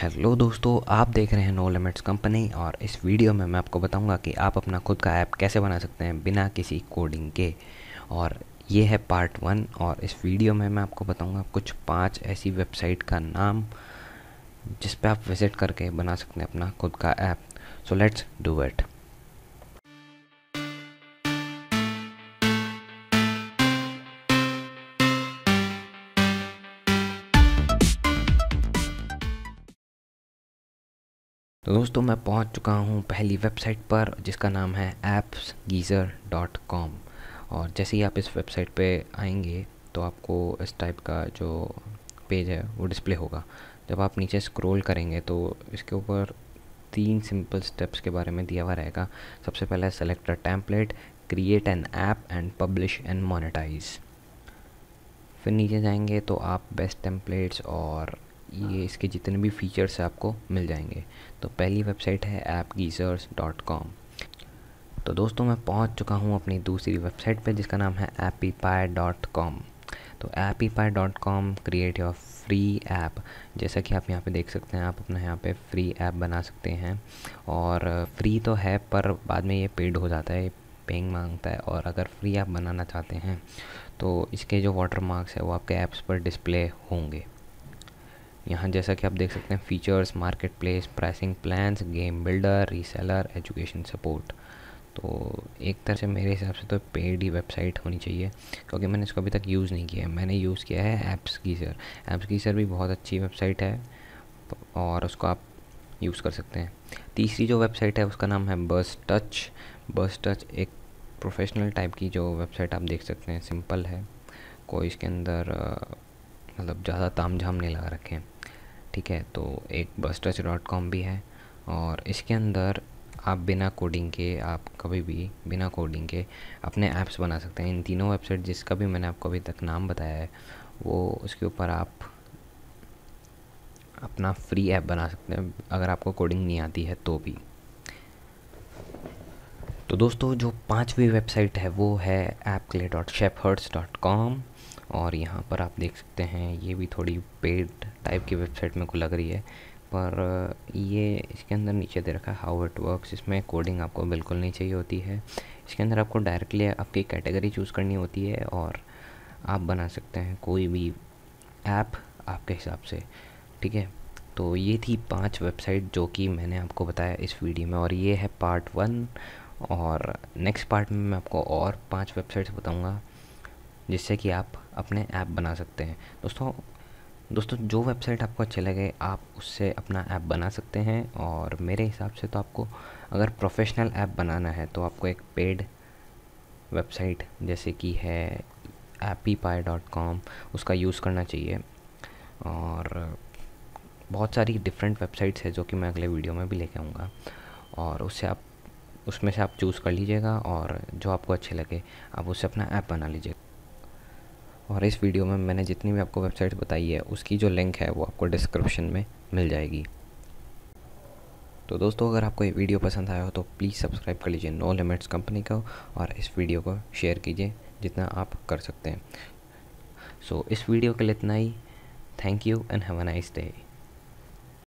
hello दोस्तों आप देख रहे हैं नो लिमिट्स कंपनी और इस वीडियो में मैं आपको बताऊंगा कि आप अपना खुद का ऐप कैसे बना सकते हैं बिना किसी कोडिंग के और ये है पार्ट वन और इस वीडियो में मैं आपको बताऊंगा कुछ पांच ऐसी वेबसाइट का नाम जिस पर आप विज़िट करके बना सकते हैं अपना खुद का app so let's do it दोस्तों मैं पहुंच चुका हूं पहली वेबसाइट पर जिसका नाम है एप्स गीज़र डॉट कॉम और जैसे ही आप इस वेबसाइट पे आएंगे तो आपको इस टाइप का जो पेज है वो डिस्प्ले होगा जब आप नीचे स्क्रॉल करेंगे तो इसके ऊपर तीन सिंपल स्टेप्स के बारे में दिया हुआ रहेगा सबसे पहले select a template create an app and publish and monetise फिर नीचे जाएंगे तो आप बेस्ट टेम्पलेट्स और ये इसके जितने भी फीचर्स आपको मिल जाएंगे तो पहली वेबसाइट है ऐप डॉट कॉम तो दोस्तों मैं पहुंच चुका हूं अपनी दूसरी वेबसाइट पे जिसका नाम है एपी डॉट कॉम तो Appy Pie dot com create your free app जैसा कि आप यहाँ पे देख सकते हैं आप अपना यहाँ पे फ्री ऐप बना सकते हैं और फ्री तो है पर बाद में ये पेड हो जाता है पेंग मांगता है और अगर फ्री ऐप बनाना चाहते हैं तो इसके जो वाटर मार्क्स है वो आपके ऐप्स पर डिस्प्ले होंगे यहाँ जैसा कि आप देख सकते हैं features market place pricing plans game builder reseller education support तो एक तरह से मेरे हिसाब से तो पेड ही वेबसाइट होनी चाहिए क्योंकि मैंने इसको अभी तक यूज़ नहीं किया है मैंने यूज़ किया है ऐप्स की सर ऐप्स की सर भी बहुत अच्छी वेबसाइट है और उसको आप यूज़ कर सकते हैं तीसरी जो वेबसाइट है उसका नाम है बस टच बस टच एक प्रोफेशनल टाइप की जो वेबसाइट आप देख सकते हैं सिंपल है कोई इसके अंदर मतलब ज़्यादा ताम झाम नहीं लगा रखे हैं ठीक है तो एक बस्टच डॉट कॉम भी है और इसके अंदर आप बिना कोडिंग के आप कभी भी बिना कोडिंग के अपने ऐप्स बना सकते हैं इन तीनों वेबसाइट जिसका भी मैंने आपको अभी तक नाम बताया है वो उसके ऊपर आप अपना फ्री ऐप बना सकते हैं अगर आपको कोडिंग नहीं आती है तो भी तो दोस्तों जो पांचवी वेबसाइट है वो है app clay dot dot com और यहाँ पर आप देख सकते हैं ये भी थोड़ी पेड टाइप की वेबसाइट मेरे को लग रही है पर ये इसके अंदर नीचे दे रखा है हाउ इट वर्क्स इसमें कोडिंग आपको बिल्कुल नहीं चाहिए होती है इसके अंदर आपको डायरेक्टली आपकी कैटेगरी चूज़ करनी होती है और आप बना सकते हैं कोई भी ऐप आपके हिसाब से ठीक है तो ये थी पांच वेबसाइट जो कि मैंने आपको बताया इस वीडियो में और ये है पार्ट वन और नेक्स्ट पार्ट में मैं आपको और पांच वेबसाइट्स बताऊंगा जिससे कि आप अपने ऐप बना सकते हैं दोस्तों दोस्तों जो वेबसाइट आपको अच्छे लगे आप उससे अपना ऐप बना सकते हैं और मेरे हिसाब से तो आपको अगर प्रोफेशनल ऐप बनाना है तो आपको एक पेड वेबसाइट जैसे कि है एपी पाई डॉट कॉम उसका यूज़ करना चाहिए और बहुत सारी डिफरेंट वेबसाइट्स है जो कि मैं अगले वीडियो में भी लेके आऊँगा और उससे आप उसमें से आप चूज़ कर लीजिएगा और जो आपको अच्छे लगे आप उससे अपना ऐप बना लीजिएगा और इस वीडियो में मैंने जितनी भी आपको वेबसाइट बताई है उसकी जो लिंक है वो आपको डिस्क्रिप्शन में मिल जाएगी तो दोस्तों अगर आपको ये वीडियो पसंद आया हो तो प्लीज़ सब्सक्राइब कर लीजिए नो लिमिट्स कंपनी को और इस वीडियो को शेयर कीजिए जितना आप कर सकते हैं सो so, इस वीडियो के लिए इतना ही thank you and have a nice day